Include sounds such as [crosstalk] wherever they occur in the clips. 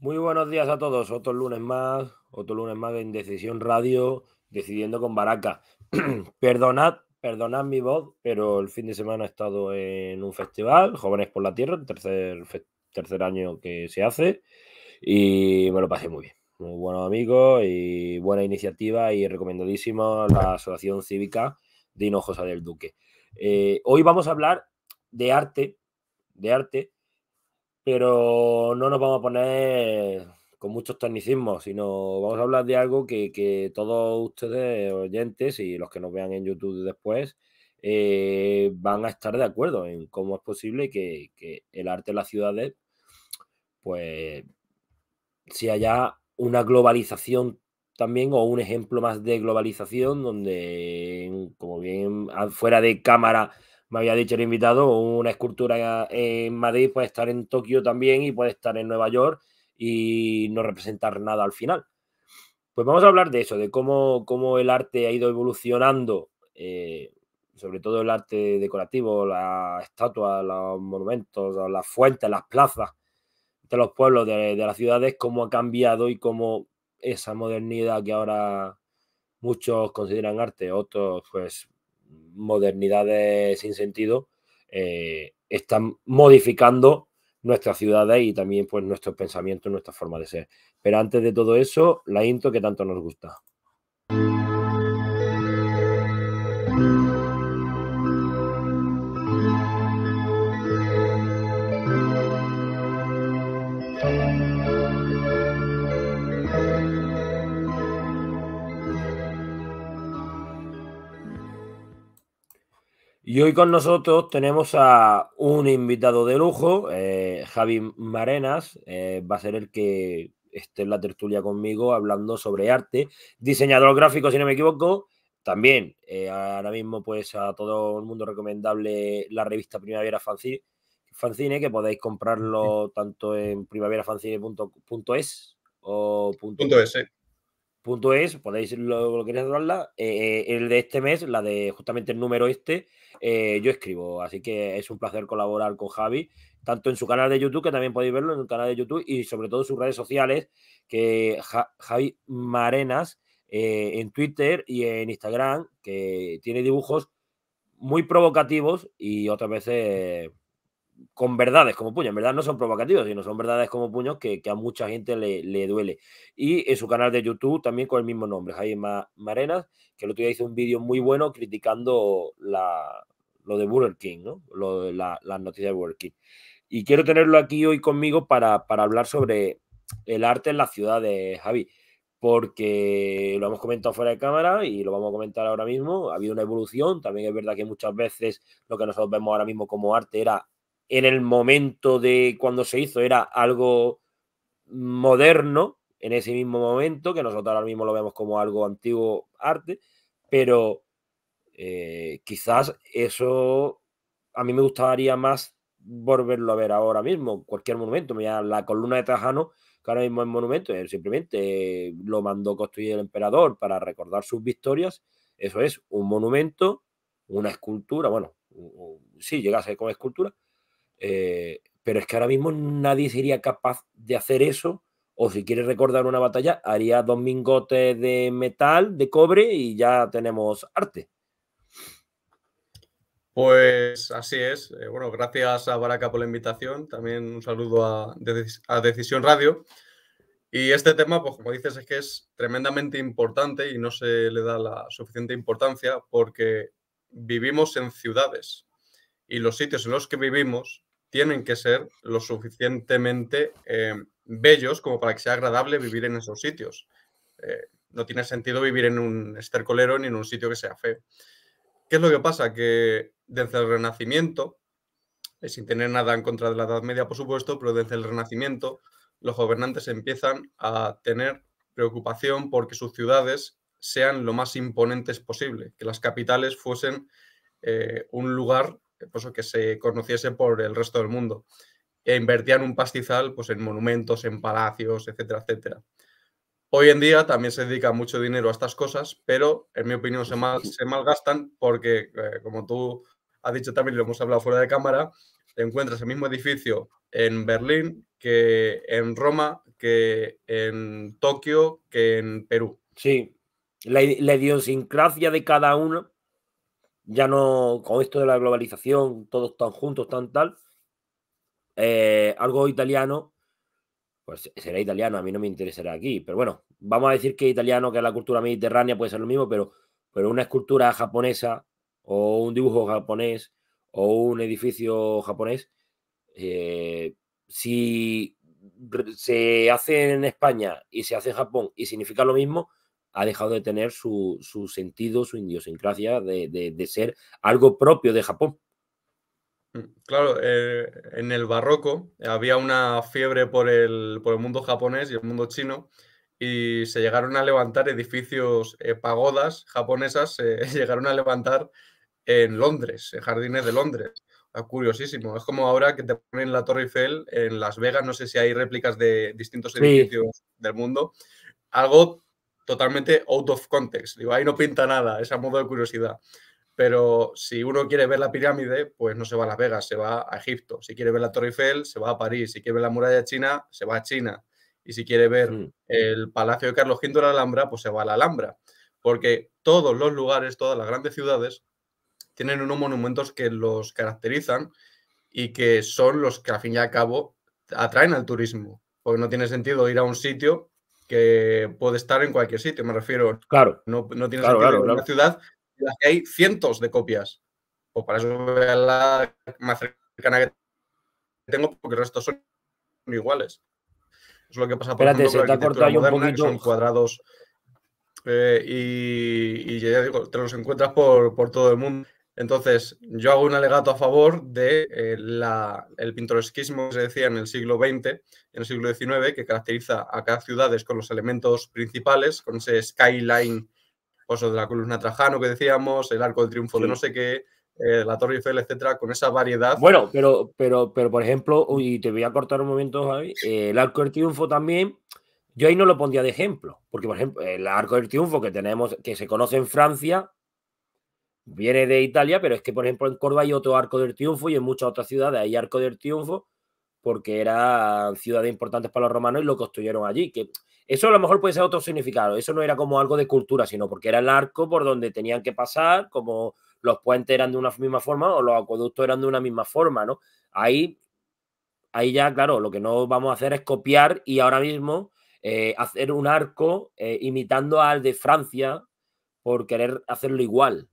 Muy buenos días a todos. Otro lunes más, otro lunes más de Indecisión Radio, decidiendo con Baraca. [clears throat] perdonad, perdonad mi voz, pero el fin de semana he estado en un festival, Jóvenes por la Tierra, tercer, tercer año que se hace, y me lo pasé muy bien. Muy buenos amigos y buena iniciativa y a la Asociación Cívica de Hinojosa del Duque. Eh, hoy vamos a hablar de arte, de arte, pero no nos vamos a poner con muchos tecnicismos, sino vamos a hablar de algo que, todos ustedes oyentes y los que nos vean en YouTube después eh, van a estar de acuerdo en cómo es posible que, que el arte de las ciudades, pues, si haya una globalización también o un ejemplo más de globalización donde, como bien ah, fuera de cámara me había dicho el invitado, una escultura en Madrid puede estar en Tokio también y puede estar en Nueva York y no representar nada al final. Pues vamos a hablar de eso, de cómo, el arte ha ido evolucionando, eh, sobre todo el arte decorativo, las estatuas, los monumentos, las fuentes, las plazas de los pueblos, de las ciudades, cómo ha cambiado y cómo esa modernidad que ahora muchos consideran arte, otros pues modernidades sin sentido eh, están modificando nuestras ciudades y también pues nuestros pensamientos, nuestra forma de ser. Pero antes de todo eso, la intro que tanto nos gusta. Y hoy con nosotros tenemos a un invitado de lujo, eh, Javi Marenas, eh, va a ser el que esté en la tertulia conmigo hablando sobre arte, diseñador gráfico si no me equivoco, también eh, ahora mismo pues a todo el mundo recomendable la revista Primavera Fancine que podéis comprarlo tanto en primaverafancine.es o punto, .es, Punto es, podéis, lo, que queréis eh, eh, el de este mes, la de justamente el número este, eh, yo escribo. Así que es un placer colaborar con Javi, tanto en su canal de YouTube, que también podéis verlo en el canal de YouTube, y sobre todo sus redes sociales, que Javi Marenas, en Twitter y en Instagram, que tiene dibujos muy provocativos y otras veces con verdades como puños. En verdad no son provocativos, sino son verdades como puños que, a mucha gente le, duele. Y en su canal de YouTube también con el mismo nombre, Jaime Marenas, que el otro día hizo un vídeo muy bueno criticando lo de Burger King, ¿no? las noticias de Burger King. Y quiero tenerlo aquí hoy conmigo para, para hablar sobre el arte en la ciudad de Javi porque lo hemos comentado fuera de cámara y lo vamos a comentar ahora mismo. Ha habido una evolución, también es verdad que muchas veces lo que nosotros vemos ahora mismo como arte era en el momento de cuando se hizo era algo moderno, en ese mismo momento, que nosotros ahora mismo lo vemos como algo antiguo arte, pero eh, quizás eso a mí me gustaría más volverlo a ver ahora mismo, cualquier monumento, mira la columna de Tajano, que ahora mismo es monumento, él simplemente eh, lo mandó construir el emperador para recordar sus victorias, eso es un monumento, una escultura, bueno, sí, llegase con escultura, eh, pero es que ahora mismo nadie sería capaz de hacer eso. O si quieres recordar una batalla, haría dos mingotes de metal, de cobre y ya tenemos arte. Pues así es. Eh, bueno, gracias a Baraca por la invitación. También un saludo a, a, Decisión Radio. Y este tema, pues como dices, es que es tremendamente importante y no se le da la suficiente importancia porque vivimos en ciudades y los sitios en los que vivimos tienen que ser lo suficientemente eh, bellos como para que sea agradable vivir en esos sitios. Eh, no tiene sentido vivir en un estercolero ni en un sitio que sea feo. ¿Qué es lo que pasa? Que desde el Renacimiento, eh, sin tener nada en contra de la Edad Media, por supuesto, pero desde el Renacimiento los gobernantes empiezan a tener preocupación porque sus ciudades sean lo más imponentes posible, que las capitales fuesen un lugar pues, que se conociese por el resto del mundo. E invertían un pastizal pues, en monumentos, en palacios, etcétera, etcétera. Hoy en día también se dedica mucho dinero a estas cosas, pero en mi opinión se, se malgastan porque, eh, como tú has dicho también, lo hemos hablado fuera de cámara, te encuentras el mismo edificio en Berlín que en Roma, que en Tokio, que en Perú. Sí, la, la idiosincrasia de cada uno ya no, con esto de la globalización, todos tan juntos, tan tal, eh, algo italiano, pues será italiano, a mí no me interesará aquí, pero bueno, vamos a decir que italiano, que es la cultura mediterránea, puede ser lo mismo, pero, pero una escultura japonesa o un dibujo japonés o un edificio japonés, eh, si se hace en España y se hace en Japón y significa lo mismo, ha dejado de tener su, sentido, su idiosincrasia de, ser algo propio de Japón. Mm, claro, eh, en el barroco había una fiebre por el, por el, mundo japonés y el mundo chino y se llegaron a levantar edificios, eh, pagodas japonesas, se [laughs] llegaron a levantar en Londres, en jardines de Londres. Curiosísimo, es como ahora que te ponen la Torre Eiffel en Las Vegas, no sé si hay réplicas de distintos edificios del mundo. Algo totalmente out of context. Digo, ahí no pinta nada, es a modo de curiosidad. Pero si uno quiere ver la pirámide, pues no se va a Las Vegas, se va a Egipto. Si quiere ver la Torre Eiffel, se va a París. Si quiere ver la muralla china, se va a China. Y si quiere ver hmm. el Palacio de Carlos V de la Alhambra, pues se va a la Alhambra. Porque todos los lugares, todas las grandes ciudades, tienen unos monumentos que los caracterizan y que son los que al fin y al cabo atraen al turismo. Porque no tiene sentido ir a un sitio que puede estar en cualquier sitio, me refiero. Claro. No, no tiene sentido una ciudad en la que hay cientos de copias. O para eso la más cercana que tengo, porque el resto son iguales. Es lo que pasa por Espérate, ejemplo, te la arquitectura moderna, que son cuadrados eh, y, ya digo, te los encuentras por, por todo el mundo. Entonces, yo hago un alegato a favor de, eh, el pintoresquismo que se decía en el siglo XX, en el siglo XIX, que caracteriza a cada ciudades con los elementos principales, con ese skyline eso de la columna Trajano que decíamos, el arco del triunfo de no sé qué, eh, la Torre Eiffel, etcétera, con esa variedad. Bueno, pero, pero, pero por ejemplo, y te voy a cortar un momento, Javi, eh, el arco del triunfo también. Yo ahí no lo pondría de ejemplo, porque por ejemplo, el arco del triunfo que tenemos, que se conoce en Francia, viene de Italia, pero es que, por ejemplo, en Córdoba hay otro Arco del Triunfo y en muchas otras ciudades hay Arco del Triunfo porque eran ciudades importantes para los romanos y lo construyeron allí. Que eso a lo mejor puede ser otro significado. Eso no era como algo de cultura, sino porque era el arco por donde tenían que pasar, como los puentes eran de una misma forma o los acueductos eran de una misma forma, ¿no? Ahí, ahí ya, claro, lo que no vamos a hacer es copiar y ahora mismo eh, hacer un arco eh, imitando al de Francia por querer hacerlo igual.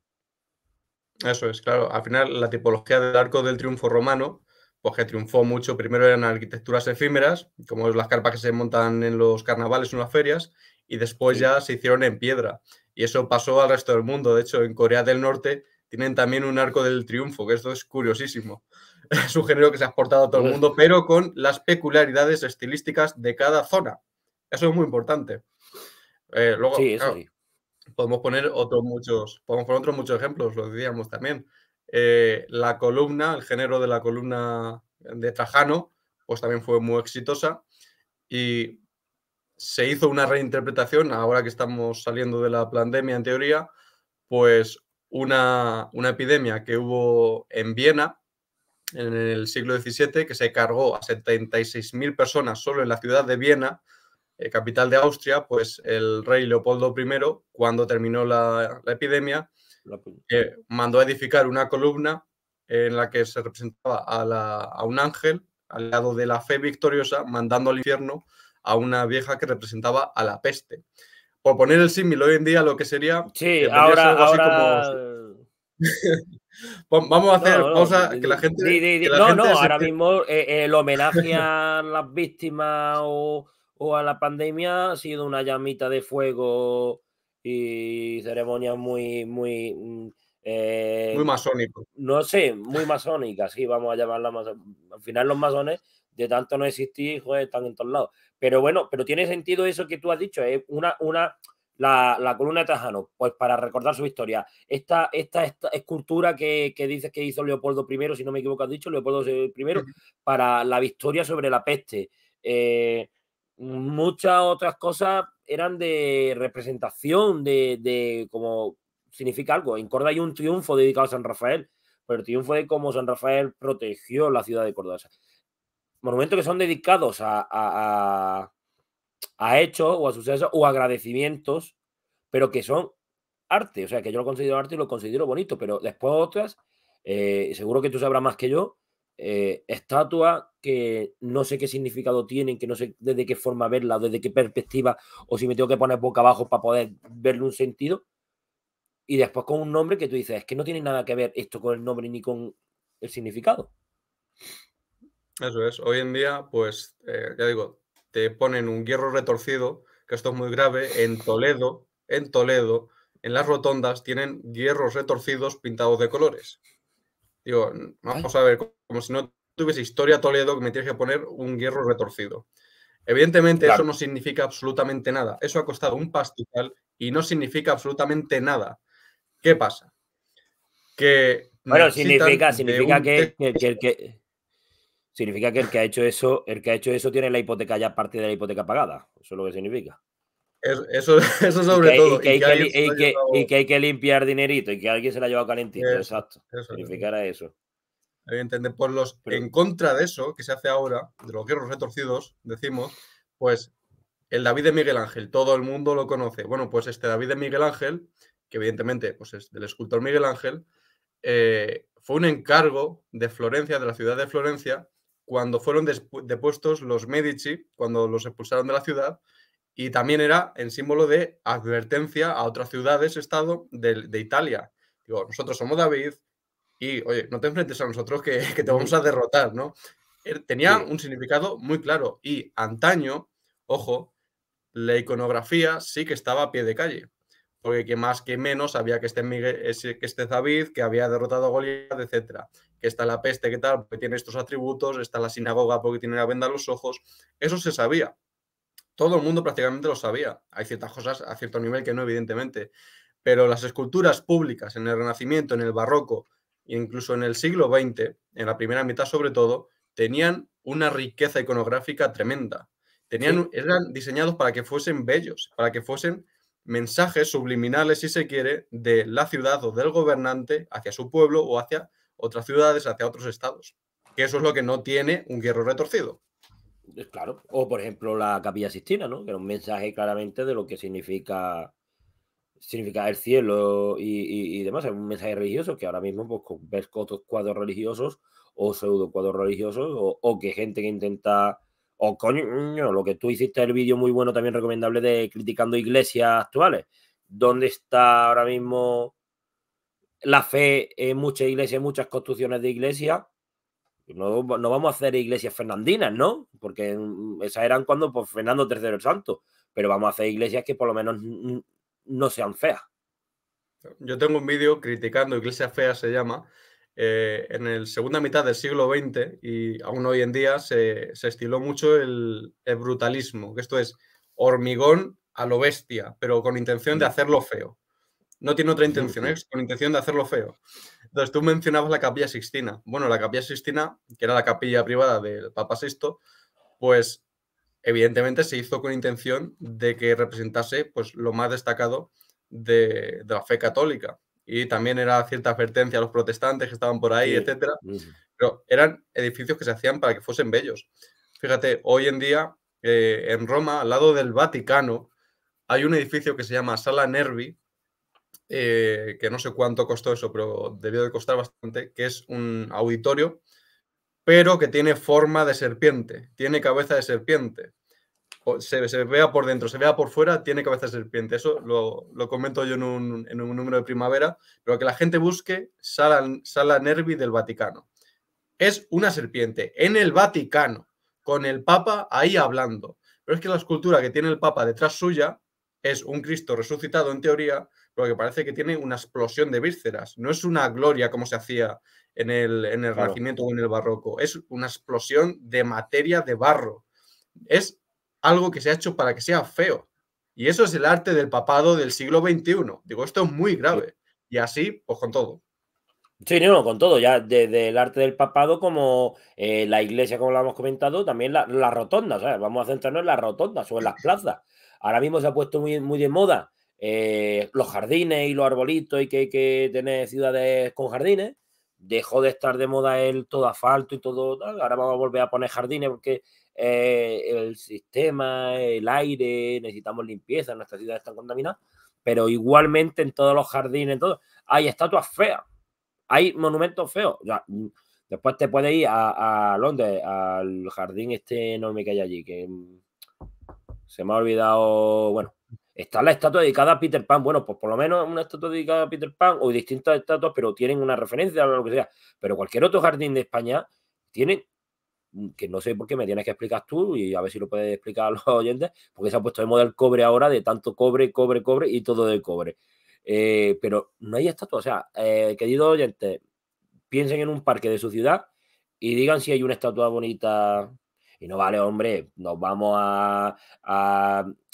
Eso es, claro. Al final, la tipología del arco del triunfo romano, pues que triunfó mucho, primero eran arquitecturas efímeras, como las carpas que se montan en los carnavales o en las ferias, y después ya se hicieron en piedra. Y eso pasó al resto del mundo. De hecho, en Corea del Norte tienen también un arco del triunfo, que esto es curiosísimo. [laughs] Es un género que se ha exportado a todo el mundo, pero con las peculiaridades estilísticas de cada zona. Eso es muy importante. Eh, luego, Podemos poner otros muchos, podemos poner muchos ejemplos, lo decíamos también. Eh, la columna, el género de la columna de Trajano, pues también fue muy exitosa y se hizo una reinterpretación, ahora que estamos saliendo de la pandemia en teoría, pues una, una epidemia que hubo en Viena en el siglo XVII que se cargó a 76.000 personas solo en la ciudad de Viena, eh, capital de Austria, pues el rey Leopoldo I, cuando terminó la, epidemia, eh, mandó a edificar una columna en la que se representaba a, un ángel al lado de la fe victoriosa, mandando al infierno a una vieja que representaba a la peste. Por poner el símil hoy en día, lo que sería. Sí, ahora. [laughs] Vamos a hacer que la gente. no, no, ahora mismo eh, el homenaje a las víctimas o o a la pandemia ha sido una llamita de fuego y ceremonia muy, muy... Mm, eh, muy masónico. No sé, muy masónica sí, vamos a llamarla más. Al final los masones, de tanto no existir, joder, están en todos lados. Pero bueno, pero tiene sentido eso que tú has dicho, es una, una, la, la, columna de Tajano, pues para recordar su historia. Esta, esta, esta escultura que, que, dices que hizo Leopoldo I, si no me equivoco, has dicho Leopoldo eh, I, para la victoria sobre la peste. Eh, muchas otras cosas eran de representación, de, cómo significa algo. En Córdoba hay un triunfo dedicado a San Rafael, pero el triunfo de cómo San Rafael protegió la ciudad de Córdoba. monumentos que son dedicados a, a, a, hechos o a sucesos o agradecimientos, pero que son arte. O sea, que yo lo considero arte y lo considero bonito, pero después otras, eh, seguro que tú sabrás más que yo, eh, estatua que no sé qué significado tienen, que no sé desde qué forma verla, desde qué perspectiva, o si me tengo que poner boca abajo para poder verle un sentido. Y después con un nombre que tú dices, es que no tiene nada que ver esto con el nombre ni con el significado. Eso es. Hoy en día, pues, eh, ya digo, te ponen un hierro retorcido, que esto es muy grave, en Toledo, en Toledo, en las rotondas tienen hierros retorcidos pintados de colores. Digo, vamos a ver, como si no tuviese historia Toledo, que me tienes que poner un hierro retorcido. Evidentemente, eso no significa absolutamente nada. Eso ha costado un pastizal y no significa absolutamente nada. ¿Qué pasa? Bueno, significa, significa que, que, significa que el que ha hecho eso, el que ha hecho eso tiene la hipoteca ya parte de la hipoteca pagada. Eso es lo que significa. Eso, [laughs] sobre todo. Y que, hay que limpiar dinerito y que alguien se la lleva llevado calentito. exacto. a eso. los. En contra de eso que se hace ahora, de los guerreros retorcidos, decimos, pues el David de Miguel Ángel, todo el mundo lo conoce. Bueno, pues este David de Miguel Ángel, que evidentemente pues es del escultor Miguel Ángel, eh, fue un encargo de Florencia, de la ciudad de Florencia, cuando fueron depuestos los Medici, cuando los expulsaron de la ciudad y también era en símbolo de advertencia a otras ciudades, estado de, Italia. Digo, nosotros somos David y, oye, no te enfrentes a nosotros que, te vamos a derrotar, ¿no? Tenía un significado muy claro y antaño, ojo, la iconografía sí que estaba a pie de calle, porque que más que menos había que este, que este David, que había derrotado a Goliat, etcétera, que está la peste, que tal, que tiene estos atributos, está la sinagoga porque tiene la venda a los ojos, eso se sabía todo el mundo prácticamente lo sabía. Hay ciertas cosas a cierto nivel que no, evidentemente, pero las esculturas públicas en el Renacimiento, en el Barroco e incluso en el siglo XX, en la primera mitad sobre todo, tenían una riqueza iconográfica tremenda. Tenían, Eran diseñados para que fuesen bellos, para que fuesen mensajes subliminales, si se quiere, de la ciudad o del gobernante hacia su pueblo o hacia otras ciudades, hacia otros estados. Que eso es lo que no tiene un hierro retorcido. Eh, claro, o por ejemplo la Capilla Sistina, Que era un mensaje claramente de lo que significa significa el cielo y, demás, es un mensaje religioso que ahora mismo pues, ves otros cuadros religiosos o pseudo cuadros religiosos o, que gente que intenta o coño, lo que tú hiciste el vídeo muy bueno también recomendable de criticando iglesias actuales. ¿Dónde está ahora mismo la fe en muchas iglesias, en muchas construcciones de iglesias? No, vamos a hacer iglesias fernandinas, ¿no? Porque esas eran cuando por pues, Fernando III el Santo. Pero vamos a hacer iglesias que por lo menos no sean feas. Yo tengo un vídeo criticando iglesias feas, se llama, eh, en la segunda mitad del siglo XX y aún hoy en día se, estiló mucho el, el, brutalismo, que esto es hormigón a lo bestia, pero con intención de mm. hacerlo feo. No tiene otra intención, mm, es ¿eh? mm. con intención de hacerlo feo. Entonces tú mencionabas la capilla Sixtina. Bueno, la capilla Sixtina, que era la capilla privada del Papa Sixto, pues evidentemente se hizo con intención de que representase pues, lo más destacado de, la fe católica. Y también era cierta advertencia a los protestantes que estaban por ahí, etc. Pero eran edificios que se hacían para que fuesen bellos. Fíjate, hoy en día eh, en Roma, al lado del Vaticano, hay un edificio que se llama Sala Nervi, eh, que no sé cuánto costó eso, pero debió de costar bastante, que es un auditorio, pero que tiene forma de serpiente, tiene cabeza de serpiente. Se, vea por dentro, se vea por fuera, tiene cabeza de serpiente. Eso lo, comento yo en un, número de primavera, pero que la gente busque sala, sala Nervi del Vaticano. Es una serpiente en el Vaticano, con el Papa ahí hablando. Pero es que la escultura que tiene el Papa detrás suya es un Cristo resucitado en teoría, porque parece que tiene una explosión de vísceras. No es una gloria como se hacía en el, en el Renacimiento o en el Barroco, es una explosión de materia de barro. Es algo que se ha hecho para que sea feo. Y eso es el arte del papado del siglo XXI. Digo, esto es muy grave. Y así, pues con todo. Sí, no, con todo, ya desde el arte del papado como eh, la iglesia, como lo hemos comentado, también las la rotondas, vamos a centrarnos en las rotondas o en las plazas. Ahora mismo se ha puesto muy, muy de moda eh, los jardines y los arbolitos y que hay que tener ciudades con jardines. Dejó de estar de moda el todo asfalto y todo Ahora vamos a volver a poner jardines porque eh, el sistema, el aire, necesitamos limpieza, nuestras ciudades están contaminadas. Pero igualmente en todos los jardines, todos hay estatuas feas, hay monumentos feos. Mm, después te puedes ir a, a, Londres, al jardín este enorme que hay allí, que mm, se me ha olvidado, bueno, Está la estatua dedicada a Peter Pan. Bueno, pues por lo menos una estatua dedicada a Peter Pan o distintas estatuas, pero tienen una referencia o lo que sea. Pero cualquier otro jardín de España tiene, mm, que no sé por qué me tienes que explicar tú y a ver si lo puedes explicar a los oyentes, porque se ha puesto de moda cobre ahora de tanto cobre, cobre, cobre y todo de cobre. Eh, pero no hay estatua. O sea, eh, queridos oyentes, piensen en un parque de su ciudad y digan si hay una estatua bonita. Y no vale, hombre, nos vamos a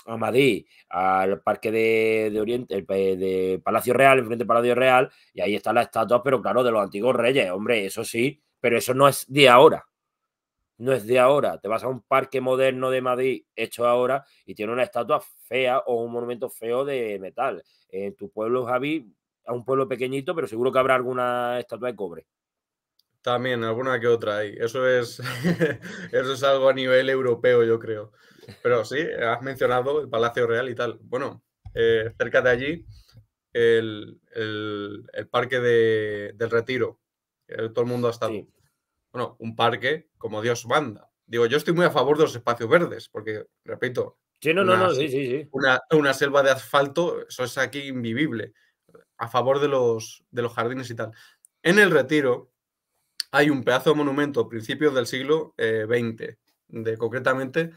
a Madrid, al parque de, Oriente, eh, de Palacio Real, enfrente del Palacio Real, y ahí está la estatua, pero claro, de los antiguos reyes, hombre, eso sí, pero eso no es de ahora. No es de ahora. Te vas a un parque moderno de Madrid hecho ahora y tiene una estatua fea o un monumento feo de metal. En tu pueblo, Javi, a un pueblo pequeñito, pero seguro que habrá alguna estatua de cobre. También, alguna que otra ahí Eso es, [laughs] eso es algo a nivel europeo, yo creo. Pero sí, has mencionado el Palacio Real y tal. Bueno, eh, cerca de allí, el, parque del Retiro. todo el mundo ha estado. Bueno, un parque como Dios manda. Digo, yo estoy muy a favor de los espacios verdes, porque, repito. Sí, no, una, no, no, sí, sí, sí. Una, selva de asfalto, eso es aquí invivible. A favor de los, de los jardines y tal. En el Retiro, hay un pedazo de monumento principios del siglo XX, eh, de, concretamente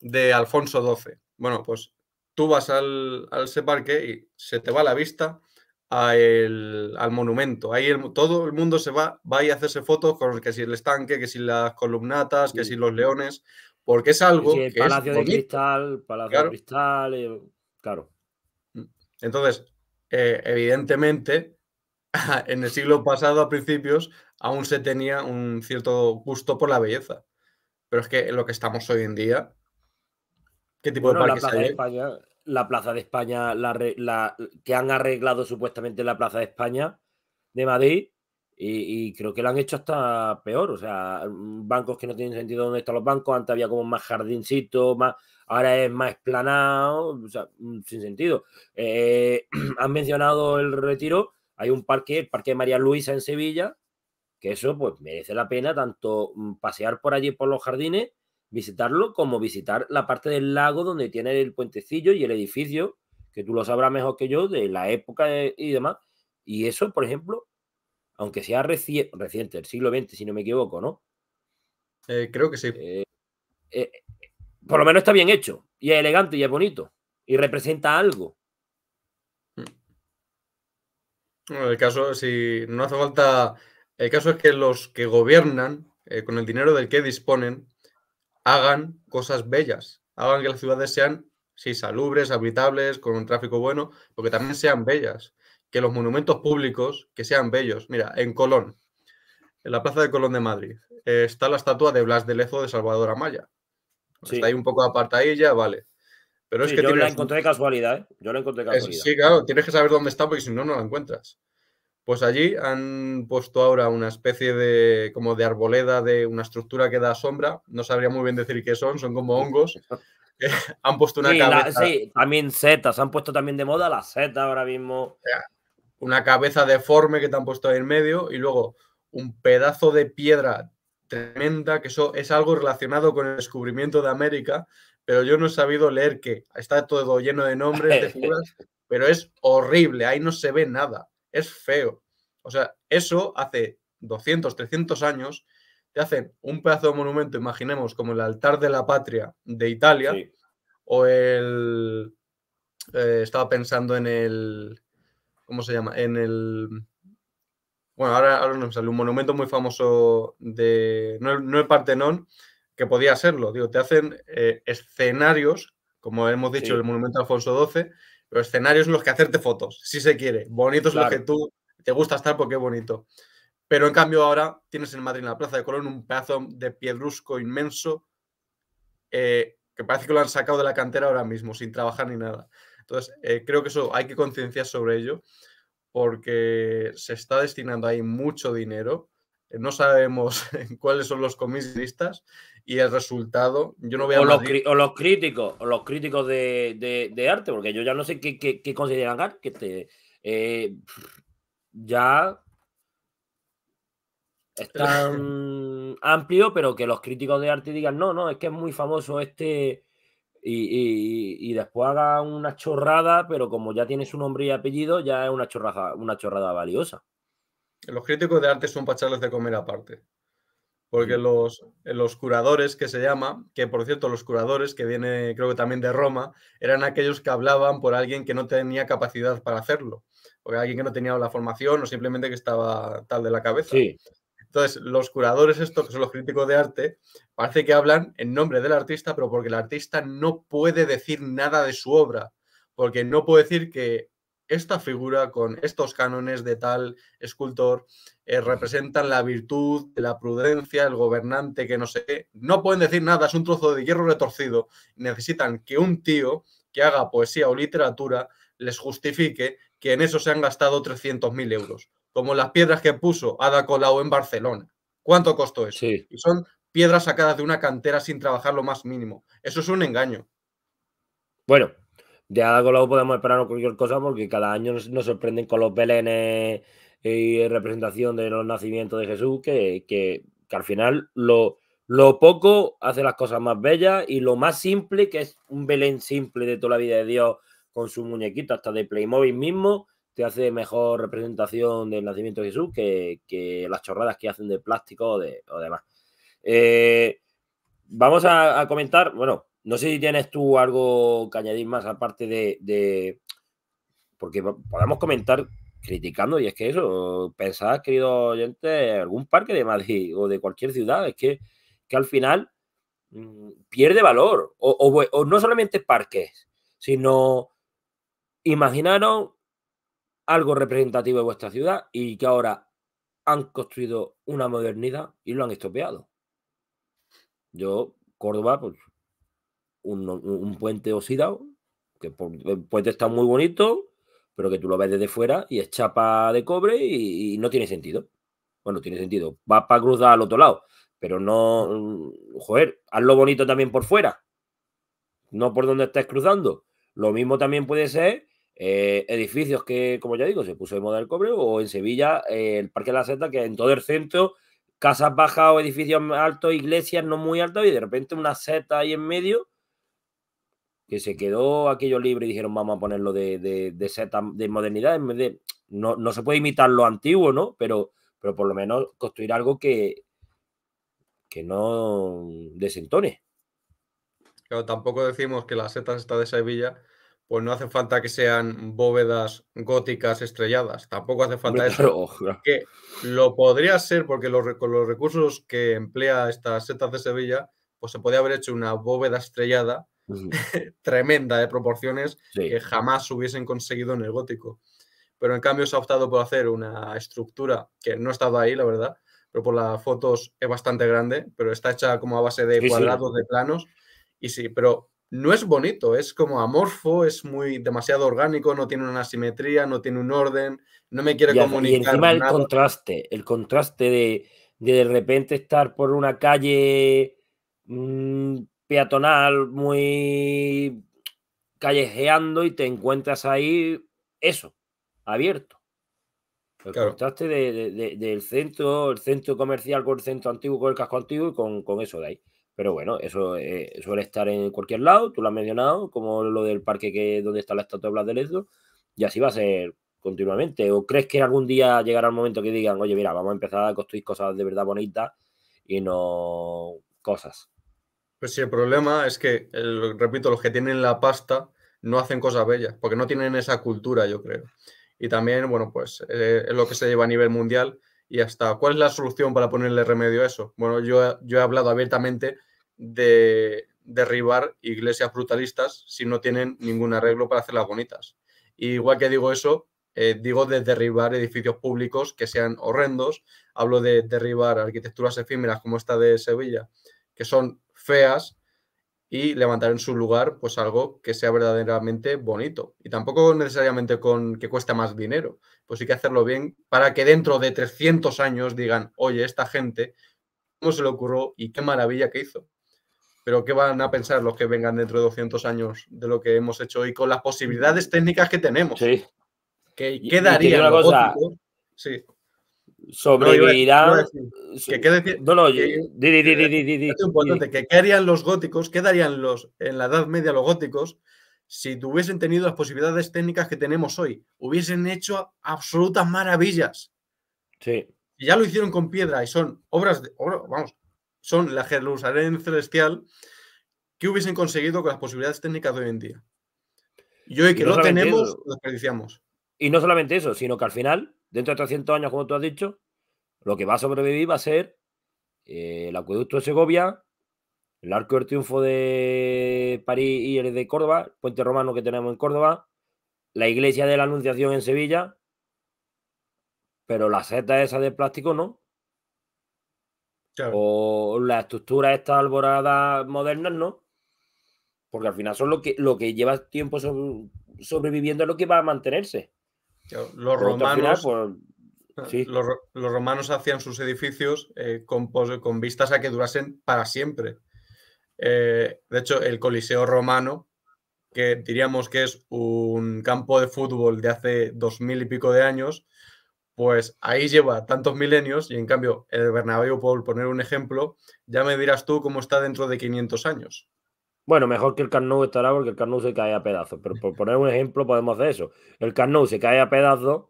de Alfonso XII. Bueno, pues tú vas al, al y se te va la vista al monumento. Ahí todo el mundo se va, va a hacerse fotos con que si el estanque, que si las columnatas, que si los leones, porque es algo Palacio de cristal, Palacio de cristal, eh, claro. Mm. Entonces, eh, evidentemente, [laughs] en el siglo pasado, a principios, aún se tenía un cierto gusto por la belleza. Pero es que lo que estamos hoy en día, ¿qué tipo de parques la plaza De España, la Plaza de España, la, que han arreglado supuestamente la Plaza de España de Madrid, y, creo que lo han hecho hasta peor. O sea, bancos que no tienen sentido dónde están los bancos. Antes había como más jardincito, más, ahora es más esplanado, o sea, mm, sin sentido. Eh, [clears throat] han mencionado el retiro. Hay un parque, el Parque María Luisa en Sevilla, eso pues merece la pena tanto mm, pasear por allí por los jardines, visitarlo, como visitar la parte del lago donde tiene el puentecillo y el edificio, que tú lo sabrás mejor que yo, de la época y demás. Y eso, por ejemplo, aunque sea reciente, el siglo XX, si no me equivoco, ¿no? Eh, creo que sí. Eh, eh, por lo menos está bien hecho, y es elegante, y es bonito, y representa algo. Mm. En el caso, si no hace falta el caso es que los que gobiernan, eh, con el dinero del que disponen, hagan cosas bellas, hagan que las ciudades sean, sí, salubres, habitables, con un tráfico bueno, porque también sean bellas, que los monumentos públicos, que sean bellos. Mira, en Colón, en la Plaza de Colón de Madrid, eh, está la estatua de Blas de Lezo de Salvador Amaya. Está ahí un poco apartadilla, vale. Pero es que yo la encontré casualidad, ¿eh? Yo la encontré casualidad. sí, claro, tienes que saber dónde está porque si no, no la encuentras. Pues allí han puesto ahora una especie de como de arboleda de una estructura que da sombra. No sabría muy bien decir qué son, son como hongos. [laughs] Eh, han puesto una cabeza. sí, también setas, han puesto también de moda la setas ahora mismo. Una cabeza deforme que te han puesto ahí en medio y luego un pedazo de piedra tremenda, que eso es algo relacionado con el descubrimiento de América, pero yo no he sabido leer que está todo lleno de nombres, de figuras, [laughs] pero es horrible, ahí no se ve nada es feo. O sea, eso hace 200, 300 años, te hacen un pedazo de monumento, imaginemos, como el altar de la patria de Italia, o el... Eh, estaba pensando en el... ¿Cómo se llama? En el... Bueno, ahora, ahora no me sale un monumento muy famoso de... No, no el Partenón, que podía serlo. Digo, te hacen eh, escenarios, como hemos dicho, el monumento de Alfonso XII, los escenarios en los que hacerte fotos, si se quiere. Bonito es lo que tú te gusta estar porque bonito. Pero en cambio ahora tienes en Madrid, en la Plaza de Colón, un pedazo de piedrusco inmenso eh, que parece que lo han sacado de la cantera ahora mismo, sin trabajar ni nada. Entonces, eh, creo que eso hay que concienciar sobre ello porque se está destinando ahí mucho dinero eh, no sabemos [laughs] cuáles son los comisionistas y el resultado, yo no voy O, los, o los críticos, o los críticos de, arte, porque yo ya no sé qué, consideran que te, eh, ya es tan [laughs] amplio, pero que los críticos de arte digan, no, no, es que es muy famoso este... Y, después haga una chorrada, pero como ya tiene su nombre y apellido, ya es una chorrada, una chorrada valiosa los críticos de arte son pacharles de comer aparte. Porque mm. los, los curadores que se llama, que por cierto los curadores que viene creo que también de Roma, eran aquellos que hablaban por alguien que no tenía capacidad para hacerlo, porque alguien que no tenía la formación o simplemente que estaba tal de la cabeza. Sí. Entonces, los curadores estos, que son los críticos de arte, parece que hablan en nombre del artista, pero porque el artista no puede decir nada de su obra, porque no puede decir que esta figura con estos cánones de tal escultor eh, representan la virtud, la prudencia, el gobernante, que no sé No pueden decir nada, es un trozo de hierro retorcido. Necesitan que un tío que haga poesía o literatura les justifique que en eso se han gastado 300.000 euros, como las piedras que puso Ada Colau en Barcelona. ¿Cuánto costó eso? son piedras sacadas de una cantera sin trabajar lo más mínimo. Eso es un engaño. Bueno, de algo Colau podemos esperar cualquier cosa porque cada año nos, sorprenden con los belenes eh, y representación de los nacimientos de Jesús, que, al final lo, poco hace las cosas más bellas y lo más simple, que es un Belén simple de toda la vida de Dios con su muñequito, hasta de Playmobil mismo, te hace mejor representación del nacimiento de Jesús que, las chorradas que hacen de plástico o, de, demás. Eh, vamos a, comentar, bueno, no sé si tienes tú algo que añadir más aparte de, Porque podemos comentar criticando, y es que eso, pensad, querido oyente, algún parque de Madrid o de cualquier ciudad, es que, que al final mm, pierde valor. O, o, no solamente parques, sino imaginaron algo representativo de vuestra ciudad y que ahora han construido una modernidad y lo han estropeado. Yo, Córdoba, pues un, puente oxidado, que por, el eh, puente está muy bonito, pero que tú lo ves desde fuera y es chapa de cobre y, no tiene sentido. Bueno, tiene sentido. Va para cruzar al otro lado, pero no, mm, joder, hazlo bonito también por fuera, no por donde estés cruzando. Lo mismo también puede ser eh, edificios que, como ya digo, se puso de moda el cobre, o en Sevilla, eh, el Parque de la Seta, que en todo el centro, casas bajas o edificios altos, iglesias no muy altas, y de repente una seta ahí en medio, que se quedó aquello libre y dijeron vamos a ponerlo de, de, de, seta, de modernidad. De, no, se puede imitar lo antiguo, ¿no? Pero, pero por lo menos construir algo que, que no desentone. Claro, tampoco decimos que las setas está de Sevilla, pues no hace falta que sean bóvedas góticas estrelladas. Tampoco hace falta eso. Que lo podría ser porque los, con los recursos que emplea estas setas de Sevilla, pues se podría haber hecho una bóveda estrellada [laughs] tremenda de proporciones que jamás hubiesen conseguido en el gótico. Pero en cambio se ha optado por hacer una estructura que no ha estado ahí, la verdad, pero por las fotos es bastante grande, pero está hecha como a base de cuadrados, de planos. Y sí, pero no es bonito, es como amorfo, es muy demasiado orgánico, no tiene una simetría, no tiene un orden, no me quiere comunicar. Y encima el contraste, el contraste de, de, repente estar por una calle mm, peatonal, muy callejeando y te encuentras ahí eso, abierto. El contraste del centro, el centro comercial con el centro antiguo, con el casco antiguo y con, eso de ahí. Pero bueno, eso eh, suele estar en cualquier lado, tú lo has mencionado, como lo del parque que, donde está la estatua de Blas de y así va a ser continuamente. ¿O crees que algún día llegará el momento que digan, oye, mira, vamos a empezar a construir cosas de verdad bonitas y no cosas? si pues el problema es que, repito, los que tienen la pasta no hacen cosas bellas, porque no tienen esa cultura, yo creo. Y también, bueno, pues eh, es lo que se lleva a nivel mundial y hasta cuál es la solución para ponerle remedio a eso. Bueno, yo, yo he hablado abiertamente de derribar iglesias brutalistas si no tienen ningún arreglo para hacerlas bonitas. igual que digo eso, eh, digo de derribar edificios públicos que sean horrendos, hablo de derribar arquitecturas efímeras como esta de Sevilla, que son feas y levantar en su lugar pues algo que sea verdaderamente bonito. Y tampoco necesariamente con que cuesta más dinero, pues hay que hacerlo bien para que dentro de 300 años digan, oye, esta gente, ¿cómo se le ocurrió y qué maravilla que hizo? Pero ¿qué van a pensar los que vengan dentro de 200 años de lo que hemos hecho y con las posibilidades técnicas que tenemos? Sí. ¿Qué, daría? sobrevivirán. Eh, ¿Qué harían los góticos? quedarían los, en la Edad Media los góticos si hubiesen tenido las posibilidades técnicas que tenemos hoy? Hubiesen hecho absolutas maravillas. Sí. ya lo hicieron con piedra y son obras de. Vamos, son la Jerusalén celestial que hubiesen conseguido con las posibilidades técnicas de hoy en día. Y hoy que no lo tenemos, lo Y no solamente eso, sino que al final dentro de 300 años, como tú has dicho, lo que va a sobrevivir va a ser eh, el acueducto de Segovia, el arco del triunfo de París y el de Córdoba, el puente romano que tenemos en Córdoba, la iglesia de la Anunciación en Sevilla, pero la seta esa de plástico no. O la estructura estas alboradas modernas no. Porque al final son lo que, lo que lleva tiempo sobreviviendo es lo que va a mantenerse. Los romanos, pues, los, romanos, hacían sus edificios eh, con, vistas a que durasen para siempre. Eh, de hecho, el Coliseo romano, que diríamos que es un campo de fútbol de hace dos mil y pico de años, pues ahí lleva tantos milenios y en cambio el Bernabéu, por poner un ejemplo, ya me dirás tú cómo está dentro de 500 años. Bueno, mejor que el Carnot estará porque el Carnot se cae a pedazos, pero por poner un ejemplo podemos hacer eso. El Carnot se cae a pedazos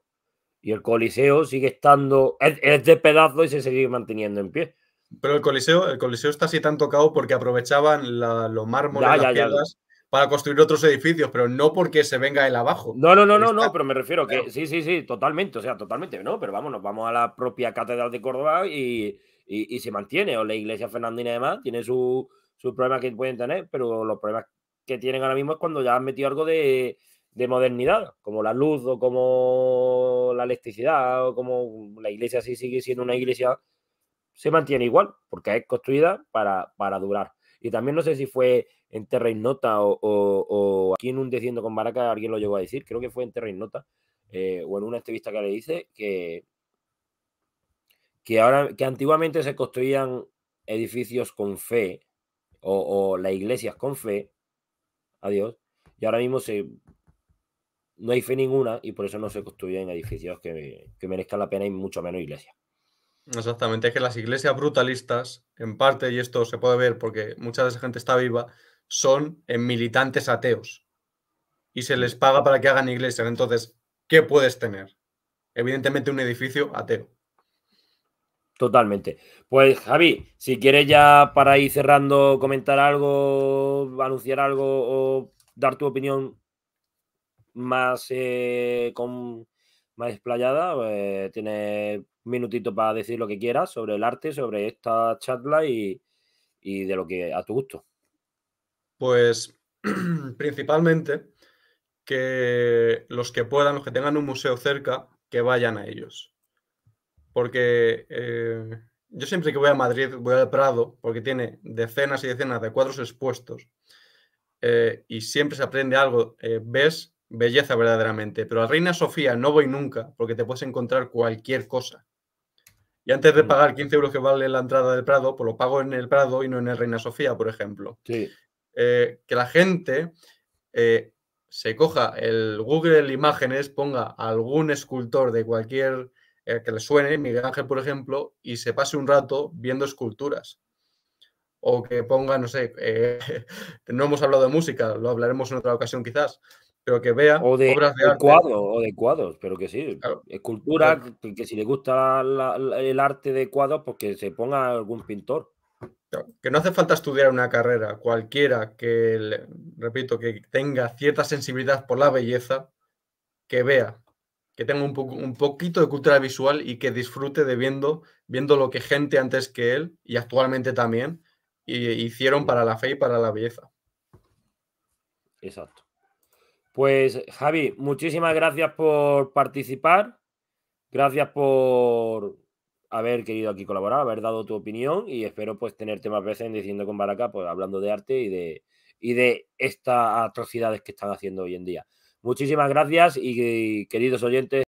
y el Coliseo sigue estando, es, de pedazos y se sigue manteniendo en pie. Pero el Coliseo, el Coliseo está así tan tocado porque aprovechaban los mármoles, las piedras, para construir otros edificios, pero no porque se venga el abajo. No, no, no, no, no, pero me refiero que sí, sí, sí, totalmente, o sea, totalmente, no, pero nos vamos a la propia Catedral de Córdoba y, se mantiene, o la Iglesia Fernandina y demás, tiene su, problemas que pueden tener, pero los problemas que tienen ahora mismo es cuando ya han metido algo de, modernidad, como la luz o como la electricidad o como la iglesia si sigue siendo una iglesia, se mantiene igual, porque es construida para, durar. Y también no sé si fue en Terra Nota o, o, aquí en un Deciendo con Baraca alguien lo llegó a decir, creo que fue en Terra Nota, eh, o en una entrevista que le dice que, que, ahora, que antiguamente se construían edificios con fe o, las iglesias con fe a Dios, y ahora mismo no hay fe ninguna y por eso no se construyen edificios que, merezcan la pena y mucho menos iglesias. Exactamente, es que las iglesias brutalistas, en parte, y esto se puede ver porque mucha de esa gente está viva, son en eh, militantes ateos y se les mm. paga para que hagan iglesias. Entonces, ¿qué puedes tener? Evidentemente un edificio ateo. Totalmente. Pues Javi, si quieres ya para ir cerrando, comentar algo, anunciar algo o dar tu opinión más eh, con, más explayada, pues tienes un minutito para decir lo que quieras sobre el arte, sobre esta charla y, y de lo que a tu gusto. Pues [clears throat] principalmente que los que puedan, los que tengan un museo cerca, que vayan a ellos porque eh, yo siempre que voy a Madrid voy al Prado, porque tiene decenas y decenas de cuadros expuestos eh, y siempre se aprende algo, eh, ves belleza verdaderamente, pero a Reina Sofía no voy nunca, porque te puedes encontrar cualquier cosa. Y antes de mm. pagar 15 euros que vale la entrada del Prado, pues lo pago en el Prado y no en el Reina Sofía, por ejemplo. que la gente se coja el Google Imágenes, ponga algún escultor de cualquier que le suene Miguel Ángel, por ejemplo, y se pase un rato viendo esculturas. O que ponga, no sé, eh, [laughs] no hemos hablado de música, lo hablaremos en otra ocasión quizás, pero que vea de, obras de, arte. Cuadros, o de cuadros, pero que sí, escultura, Que, si le gusta el arte de cuadros, pues que se ponga algún pintor. Que no hace falta estudiar una carrera, cualquiera que, repito, que tenga cierta sensibilidad por la belleza, que vea que tenga un, un, poquito de cultura visual y que disfrute de viendo, viendo lo que gente antes que él y actualmente también eh, hicieron para la fe y para la belleza. Exacto. Pues Javi, muchísimas gracias por participar. Gracias por haber querido aquí colaborar, haber dado tu opinión y espero pues tenerte más veces en Diciendo con Baraca, pues hablando de arte y de, y de estas atrocidades que están haciendo hoy en día. Muchísimas gracias y, queridos oyentes.